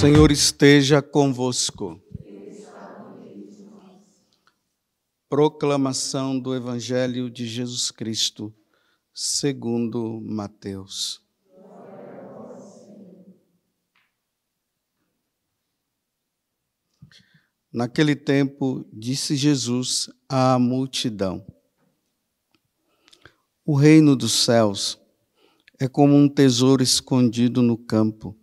Senhor esteja convosco. Proclamação do Evangelho de Jesus Cristo, segundo Mateus. Naquele tempo, disse Jesus à multidão: O reino dos céus é como um tesouro escondido no campo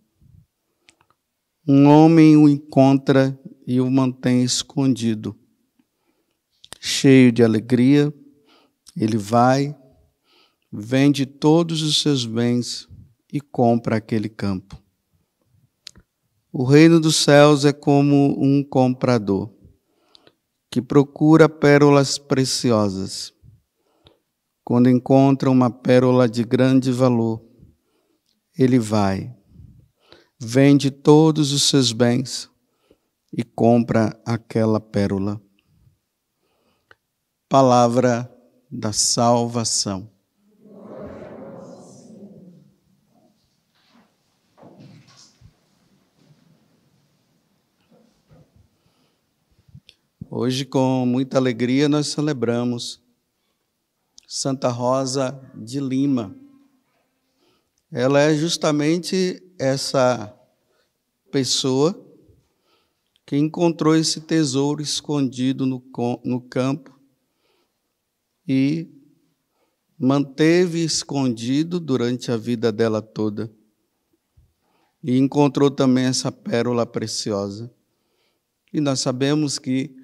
um homem o encontra e o mantém escondido. Cheio de alegria, ele vai, vende todos os seus bens e compra aquele campo. O reino dos céus é como um comprador que procura pérolas preciosas. Quando encontra uma pérola de grande valor, ele vai vende todos os seus bens e compra aquela pérola. Palavra da salvação. Hoje, com muita alegria, nós celebramos Santa Rosa de Lima. Ela é justamente essa pessoa que encontrou esse tesouro escondido no, no campo e manteve escondido durante a vida dela toda. E encontrou também essa pérola preciosa. E nós sabemos que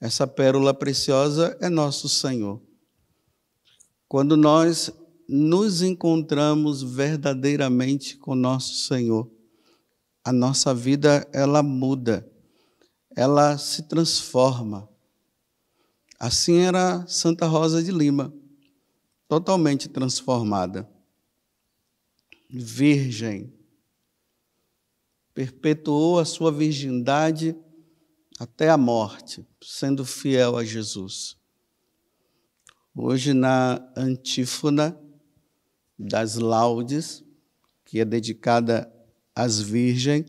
essa pérola preciosa é nosso Senhor. Quando nós nos encontramos verdadeiramente com nosso Senhor, a nossa vida ela muda, ela se transforma. Assim era Santa Rosa de Lima, totalmente transformada. Virgem, perpetuou a sua virgindade até a morte, sendo fiel a Jesus. Hoje, na antífona, das laudes, que é dedicada às virgens,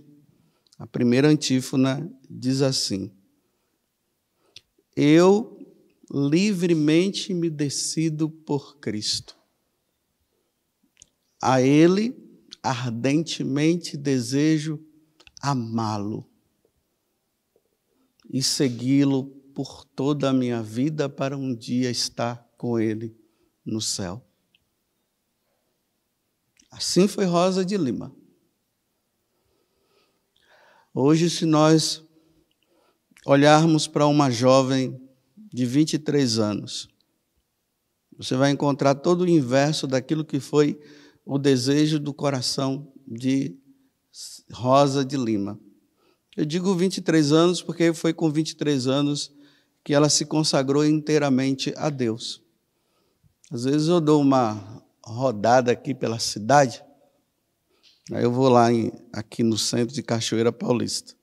a primeira antífona diz assim: Eu livremente me decido por Cristo. A Ele ardentemente desejo amá-lo e segui-lo por toda a minha vida para um dia estar com Ele no céu. Assim foi Rosa de Lima. Hoje, se nós olharmos para uma jovem de 23 anos, você vai encontrar todo o inverso daquilo que foi o desejo do coração de Rosa de Lima. Eu digo 23 anos porque foi com 23 anos que ela se consagrou inteiramente a Deus. Às vezes eu dou uma rodada aqui pela cidade. Aí eu vou lá em, aqui no centro de Cachoeira Paulista.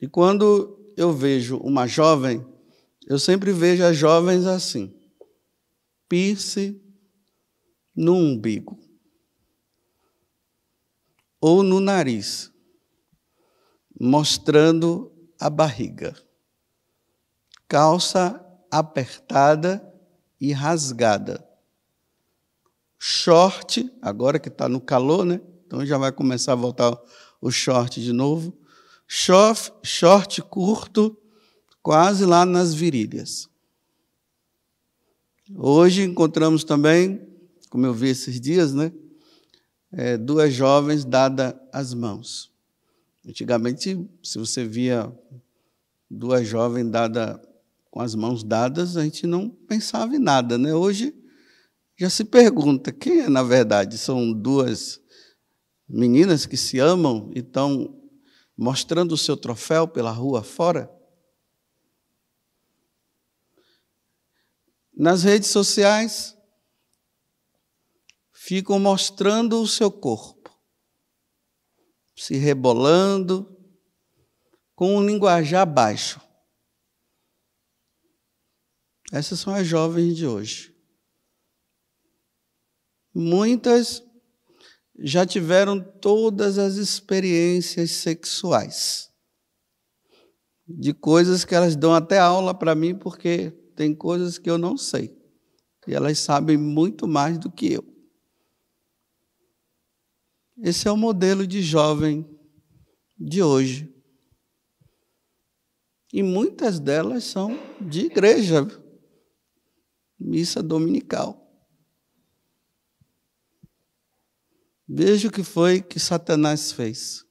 E quando eu vejo uma jovem, eu sempre vejo as jovens assim, piercing no umbigo ou no nariz, mostrando a barriga, calça apertada e rasgada short, agora que está no calor, né? Então já vai começar a voltar o short de novo. Short, short curto, quase lá nas virilhas. Hoje encontramos também, como eu vi esses dias, né? É, duas jovens dadas as mãos. Antigamente, se você via duas jovens dadas com as mãos dadas, a gente não pensava em nada, né? Hoje já se pergunta quem é, na verdade, são duas meninas que se amam e estão mostrando o seu troféu pela rua fora? Nas redes sociais, ficam mostrando o seu corpo, se rebolando, com um linguajar baixo. Essas são as jovens de hoje. Muitas já tiveram todas as experiências sexuais. De coisas que elas dão até aula para mim, porque tem coisas que eu não sei. E elas sabem muito mais do que eu. Esse é o modelo de jovem de hoje. E muitas delas são de igreja, missa dominical. Veja o que foi que Satanás fez.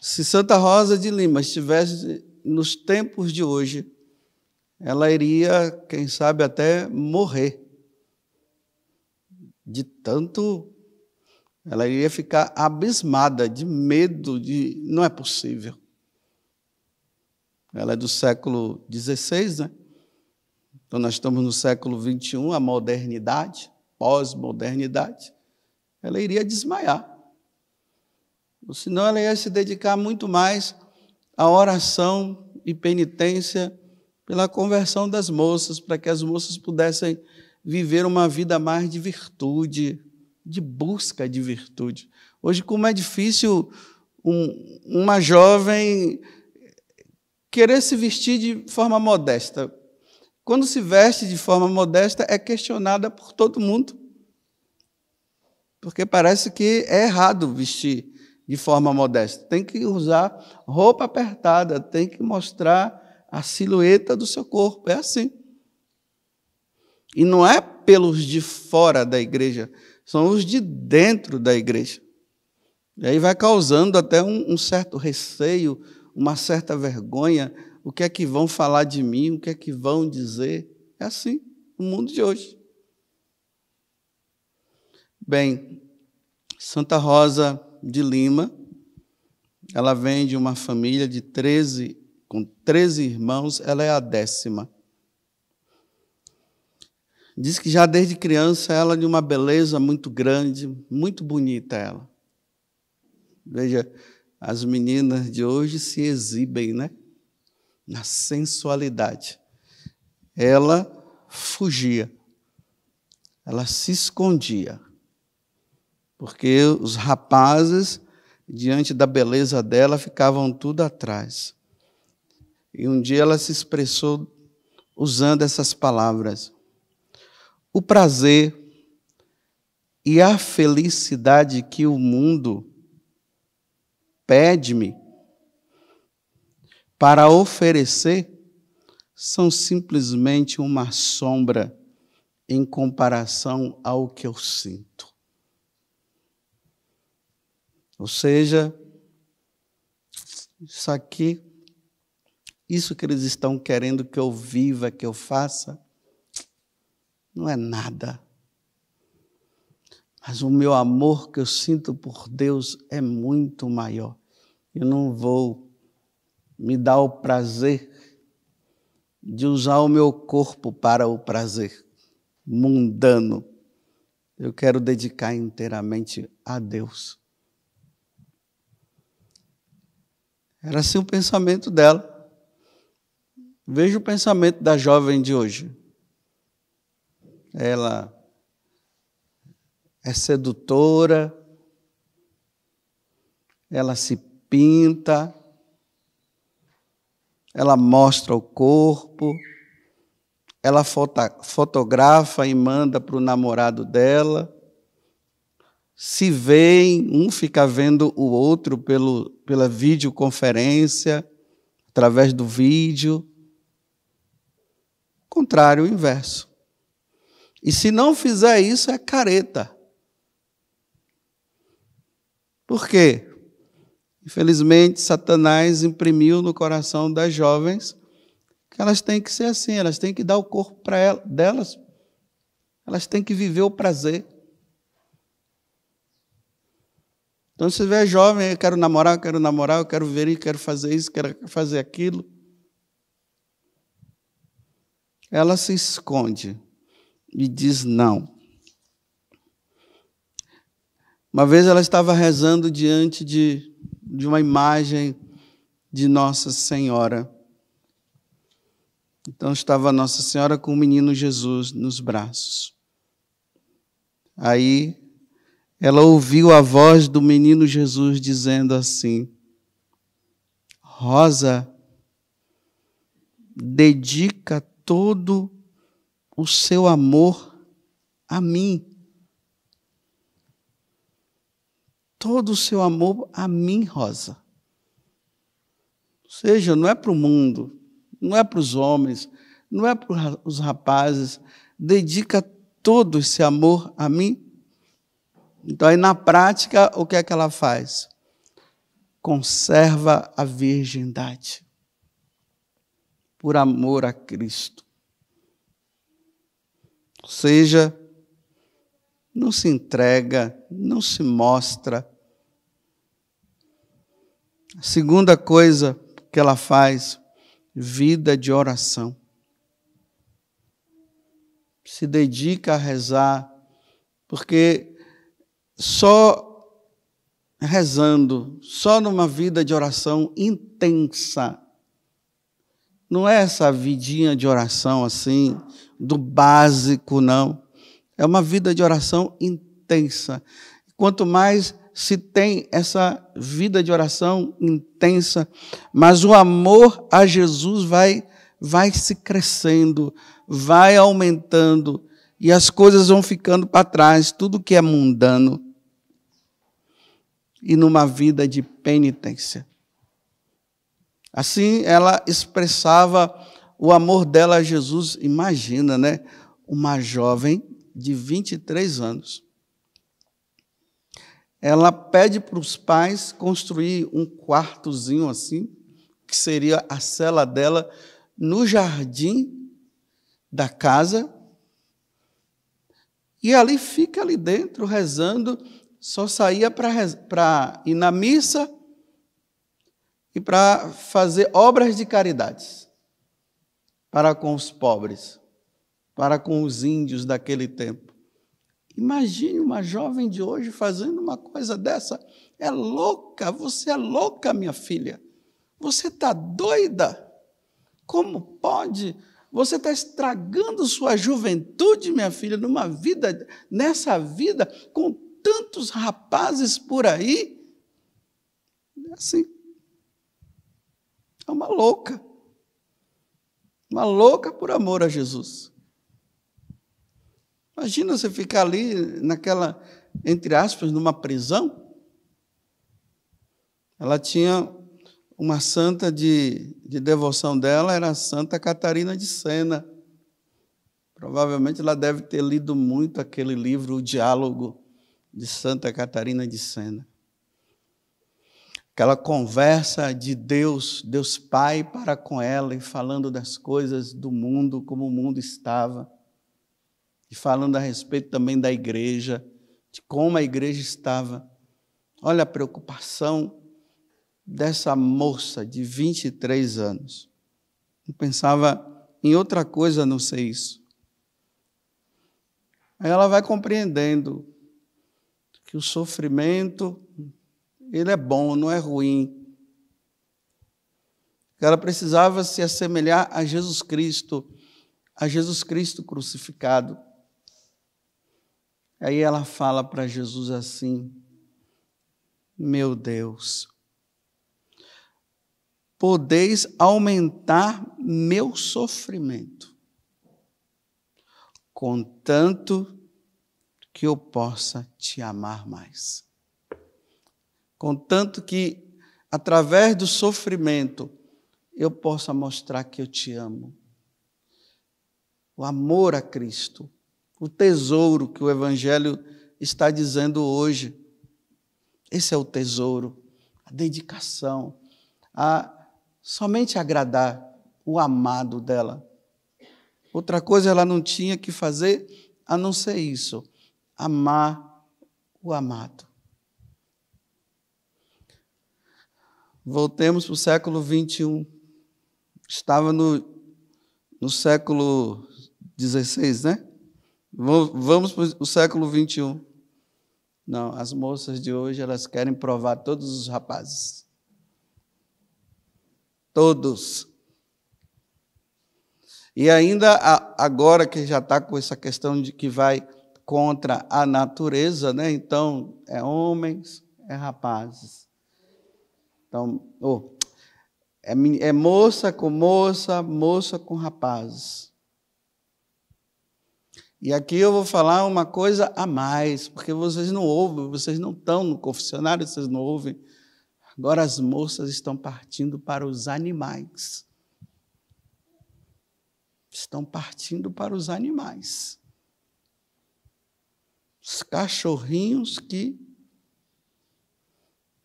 Se Santa Rosa de Lima estivesse nos tempos de hoje, ela iria, quem sabe, até morrer. De tanto. Ela iria ficar abismada de medo, de. Não é possível. Ela é do século XVI, né? Então, nós estamos no século XXI, a modernidade pós-modernidade, ela iria desmaiar. Ou senão ela ia se dedicar muito mais à oração e penitência pela conversão das moças, para que as moças pudessem viver uma vida mais de virtude, de busca de virtude. Hoje, como é difícil um, uma jovem querer se vestir de forma modesta quando se veste de forma modesta, é questionada por todo mundo. Porque parece que é errado vestir de forma modesta. Tem que usar roupa apertada, tem que mostrar a silhueta do seu corpo. É assim. E não é pelos de fora da igreja, são os de dentro da igreja. E aí vai causando até um, um certo receio, uma certa vergonha o que é que vão falar de mim, o que é que vão dizer. É assim o mundo de hoje. Bem, Santa Rosa de Lima, ela vem de uma família de 13, com 13 irmãos, ela é a décima. Diz que já desde criança ela é de uma beleza muito grande, muito bonita ela. Veja, as meninas de hoje se exibem, né? na sensualidade. Ela fugia, ela se escondia, porque os rapazes, diante da beleza dela, ficavam tudo atrás. E um dia ela se expressou usando essas palavras. O prazer e a felicidade que o mundo pede-me para oferecer são simplesmente uma sombra em comparação ao que eu sinto. Ou seja, isso aqui, isso que eles estão querendo que eu viva, que eu faça, não é nada. Mas o meu amor que eu sinto por Deus é muito maior. Eu não vou me dá o prazer de usar o meu corpo para o prazer mundano. Eu quero dedicar inteiramente a Deus. Era assim o pensamento dela. Veja o pensamento da jovem de hoje. Ela é sedutora, ela se pinta, ela mostra o corpo, ela fotografa e manda para o namorado dela. Se vem um fica vendo o outro pelo, pela videoconferência, através do vídeo. Contrário, o inverso. E se não fizer isso, é careta. Por quê? Infelizmente, Satanás imprimiu no coração das jovens que elas têm que ser assim, elas têm que dar o corpo para elas, delas, elas têm que viver o prazer. Então se vê jovem, eu quero namorar, eu quero namorar, eu quero ver, eu quero fazer isso, eu quero fazer aquilo. Ela se esconde e diz não. Uma vez ela estava rezando diante de de uma imagem de Nossa Senhora. Então estava Nossa Senhora com o menino Jesus nos braços. Aí ela ouviu a voz do menino Jesus dizendo assim: Rosa, dedica todo o seu amor a mim. todo o seu amor a mim, Rosa. Ou seja, não é para o mundo, não é para os homens, não é para os rapazes. Dedica todo esse amor a mim. Então, aí na prática, o que é que ela faz? Conserva a virgindade por amor a Cristo. Ou seja, não se entrega, não se mostra, a segunda coisa que ela faz, vida de oração. Se dedica a rezar, porque só rezando, só numa vida de oração intensa, não é essa vidinha de oração assim, do básico, não. É uma vida de oração intensa. Quanto mais se tem essa vida de oração intensa, mas o amor a Jesus vai vai se crescendo, vai aumentando e as coisas vão ficando para trás, tudo que é mundano. E numa vida de penitência. Assim ela expressava o amor dela a Jesus, imagina, né? Uma jovem de 23 anos ela pede para os pais construir um quartozinho assim, que seria a cela dela, no jardim da casa. E ali fica ali dentro rezando, só saía para ir na missa e para fazer obras de caridades para com os pobres, para com os índios daquele tempo. Imagine uma jovem de hoje fazendo uma coisa dessa. É louca, você é louca, minha filha. Você está doida. Como pode? Você está estragando sua juventude, minha filha, numa vida, nessa vida, com tantos rapazes por aí. É assim. É uma louca. Uma louca por amor a Jesus. Imagina você ficar ali naquela, entre aspas, numa prisão. Ela tinha uma santa de, de devoção dela, era a Santa Catarina de Sena. Provavelmente ela deve ter lido muito aquele livro, O Diálogo de Santa Catarina de Sena. Aquela conversa de Deus, Deus Pai, para com ela e falando das coisas do mundo, como o mundo estava e falando a respeito também da igreja, de como a igreja estava. Olha a preocupação dessa moça de 23 anos. Não pensava em outra coisa a não ser isso. Aí ela vai compreendendo que o sofrimento ele é bom, não é ruim. Ela precisava se assemelhar a Jesus Cristo, a Jesus Cristo crucificado. Aí ela fala para Jesus assim: Meu Deus, podeis aumentar meu sofrimento, contanto que eu possa te amar mais. Contanto que, através do sofrimento, eu possa mostrar que eu te amo. O amor a Cristo o tesouro que o Evangelho está dizendo hoje. Esse é o tesouro, a dedicação, a somente agradar o amado dela. Outra coisa ela não tinha que fazer a não ser isso, amar o amado. Voltemos para o século 21. Estava no, no século 16, né? Vamos para o século 21. Não, as moças de hoje elas querem provar todos os rapazes. Todos. E ainda agora que já está com essa questão de que vai contra a natureza, né? Então, é homens, é rapazes. Então, oh, é, é moça com moça, moça com rapazes. E aqui eu vou falar uma coisa a mais, porque vocês não ouvem, vocês não estão no confessionário, vocês não ouvem. Agora as moças estão partindo para os animais. Estão partindo para os animais. Os cachorrinhos que,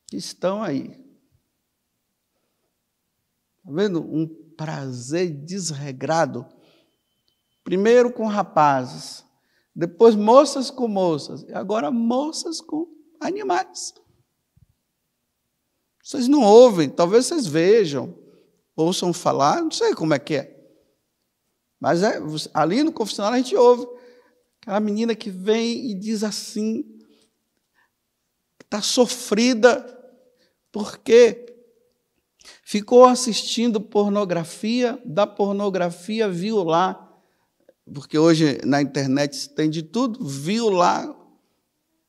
que estão aí. Está vendo? Um prazer desregrado Primeiro com rapazes, depois moças com moças, e agora moças com animais. Vocês não ouvem, talvez vocês vejam, ouçam falar, não sei como é que é. Mas é, ali no confessionário a gente ouve aquela menina que vem e diz assim, está sofrida porque ficou assistindo pornografia, da pornografia viu lá porque hoje na internet tem de tudo, viu lá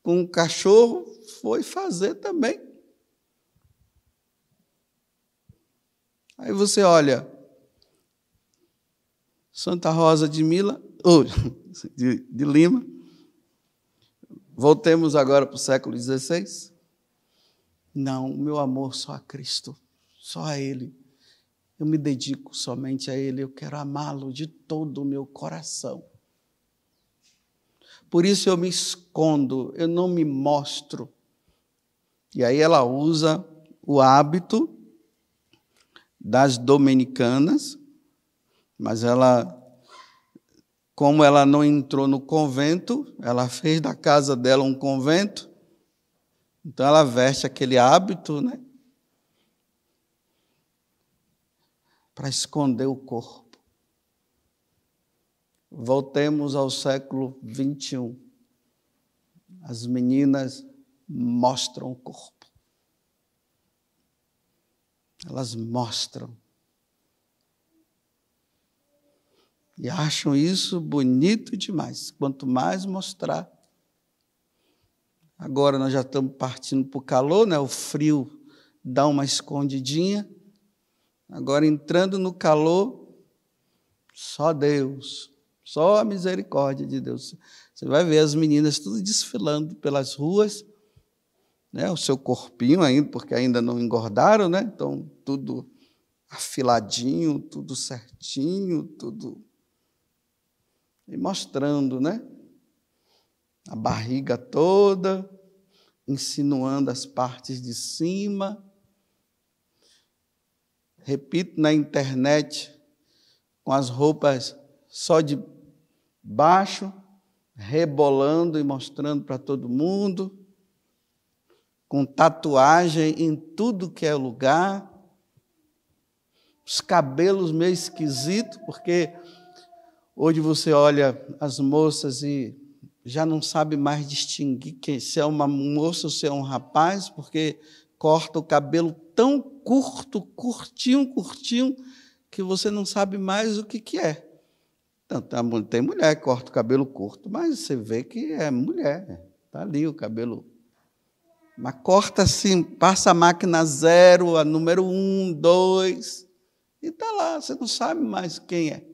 com um cachorro, foi fazer também. Aí você olha, Santa Rosa de Mila, ou de, de Lima, voltemos agora para o século XVI. Não, meu amor só a Cristo, só a Ele. Eu me dedico somente a Ele, eu quero amá-lo de todo o meu coração. Por isso eu me escondo, eu não me mostro. E aí ela usa o hábito das dominicanas, mas ela, como ela não entrou no convento, ela fez da casa dela um convento, então ela veste aquele hábito, né? para esconder o corpo. Voltemos ao século 21. As meninas mostram o corpo. Elas mostram. E acham isso bonito demais. Quanto mais mostrar. Agora nós já estamos partindo para o calor, né? o frio dá uma escondidinha. Agora, entrando no calor, só Deus, só a misericórdia de Deus. Você vai ver as meninas tudo desfilando pelas ruas, né? o seu corpinho ainda, porque ainda não engordaram, né? então tudo afiladinho, tudo certinho, tudo. E mostrando, né? A barriga toda, insinuando as partes de cima repito, na internet, com as roupas só de baixo, rebolando e mostrando para todo mundo, com tatuagem em tudo que é lugar, os cabelos meio esquisitos, porque hoje você olha as moças e já não sabe mais distinguir quem, se é uma moça ou se é um rapaz, porque corta o cabelo tão curto, curtinho, curtinho, que você não sabe mais o que, que é. Então, tem mulher que corta o cabelo curto, mas você vê que é mulher. Está ali o cabelo. Mas corta assim, passa a máquina zero, a número um, dois, e está lá, você não sabe mais quem é.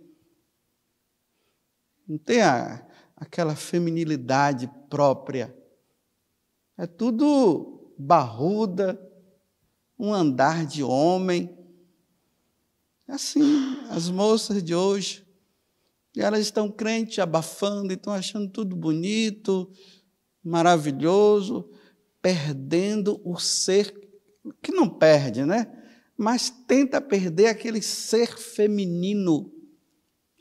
Não tem a, aquela feminilidade própria. É tudo barruda, um andar de homem. É assim, as moças de hoje, elas estão crente, abafando, estão achando tudo bonito, maravilhoso, perdendo o ser que não perde, né? Mas tenta perder aquele ser feminino,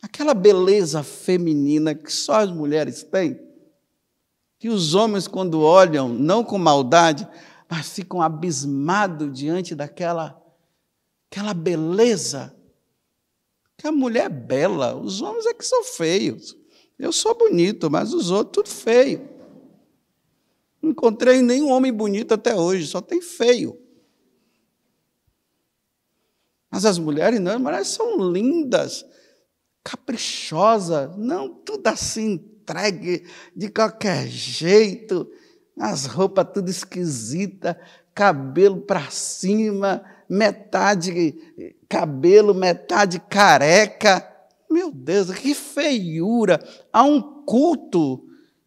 aquela beleza feminina que só as mulheres têm, que os homens, quando olham, não com maldade, mas ficam abismados diante daquela aquela beleza. Que a mulher é bela, os homens é que são feios. Eu sou bonito, mas os outros tudo feio. Não encontrei nenhum homem bonito até hoje, só tem feio. Mas as mulheres não, as mulheres são lindas, caprichosas, não tudo assim entregue de qualquer jeito as roupas tudo esquisita, cabelo para cima, metade cabelo, metade careca. Meu Deus, que feiura! Há um culto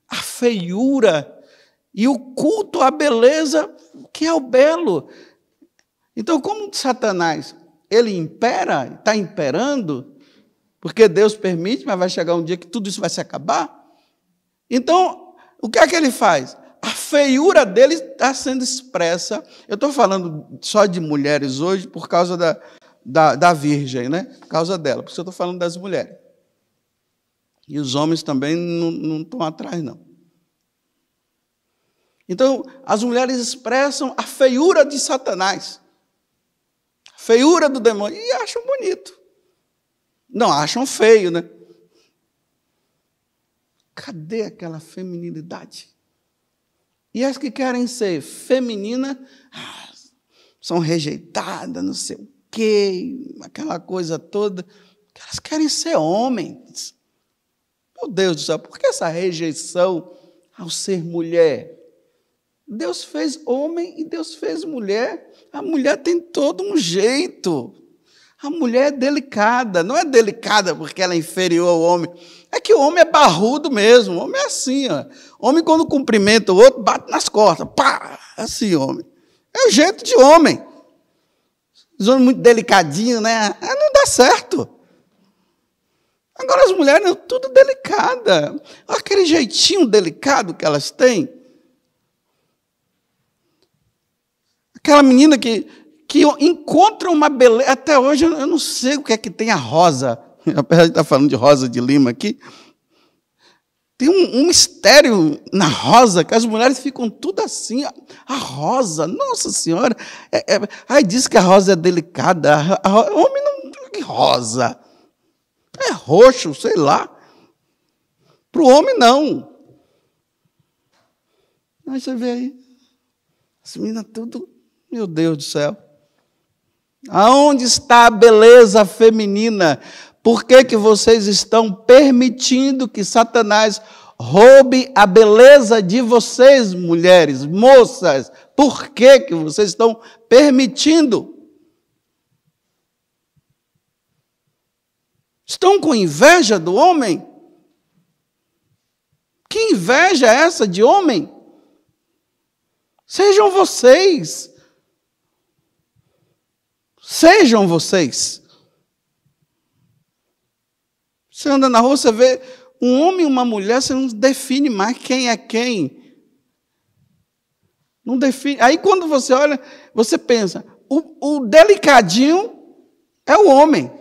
à feiura e o culto à beleza, que é o belo. Então, como Satanás ele impera, está imperando, porque Deus permite, mas vai chegar um dia que tudo isso vai se acabar. Então, o que é que ele faz? a feiura dele está sendo expressa. Eu estou falando só de mulheres hoje por causa da, da, da virgem, né? Por causa dela, porque eu estou falando das mulheres. E os homens também não, não estão atrás, não. Então, as mulheres expressam a feiura de Satanás, a feiura do demônio, e acham bonito. Não, acham feio, né? Cadê aquela feminilidade? E as que querem ser feminina ah, são rejeitadas, não sei o quê, aquela coisa toda. Elas querem ser homens. Meu Deus do céu, por que essa rejeição ao ser mulher? Deus fez homem e Deus fez mulher. A mulher tem todo um jeito. A mulher é delicada, não é delicada porque ela é inferior ao homem. É que o homem é barrudo mesmo, o homem é assim, ó. Homem quando cumprimenta o outro, bate nas costas, pá, é assim, homem. É o jeito de homem. Os homens muito delicadinhos, né? É, não dá certo. Agora as mulheres, são é tudo delicada. Aquele jeitinho delicado que elas têm. Aquela menina que que encontram uma beleza. Até hoje eu não sei o que é que tem a rosa, apesar de estar falando de rosa de lima aqui. Tem um, um mistério na rosa, que as mulheres ficam tudo assim. A, a rosa, nossa senhora. É, é, aí diz que a rosa é delicada. A, a, homem não rosa. É roxo, sei lá. Para o homem, não. Aí você vê aí. As meninas tudo, meu Deus do céu. Aonde está a beleza feminina? Por que, que vocês estão permitindo que Satanás roube a beleza de vocês, mulheres, moças? Por que, que vocês estão permitindo? Estão com inveja do homem? Que inveja é essa de homem? Sejam vocês. Sejam vocês. Você anda na rua, você vê um homem e uma mulher, você não define mais quem é quem. Não define. Aí quando você olha, você pensa, o, o delicadinho é o homem.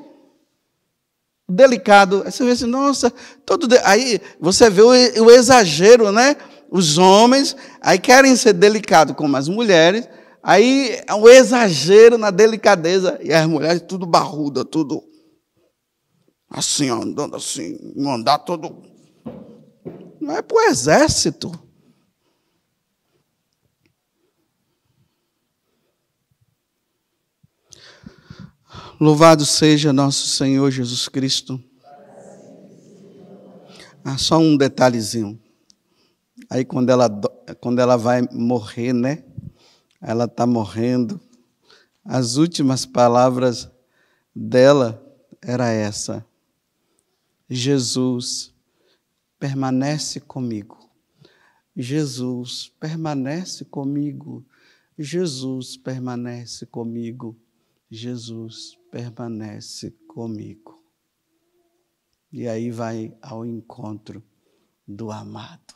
O delicado. Aí você vê assim, nossa, todo. De... Aí você vê o, o exagero, né? Os homens, aí querem ser delicados como as mulheres, Aí é um exagero na delicadeza. E as mulheres tudo barruda, tudo assim, andando assim, andar todo. Não é para o exército. Louvado seja nosso Senhor Jesus Cristo. Ah, só um detalhezinho. Aí quando ela, quando ela vai morrer, né? ela está morrendo. As últimas palavras dela era essa: Jesus, permanece comigo. Jesus, permanece comigo. Jesus, permanece comigo. Jesus, permanece comigo. E aí vai ao encontro do amado.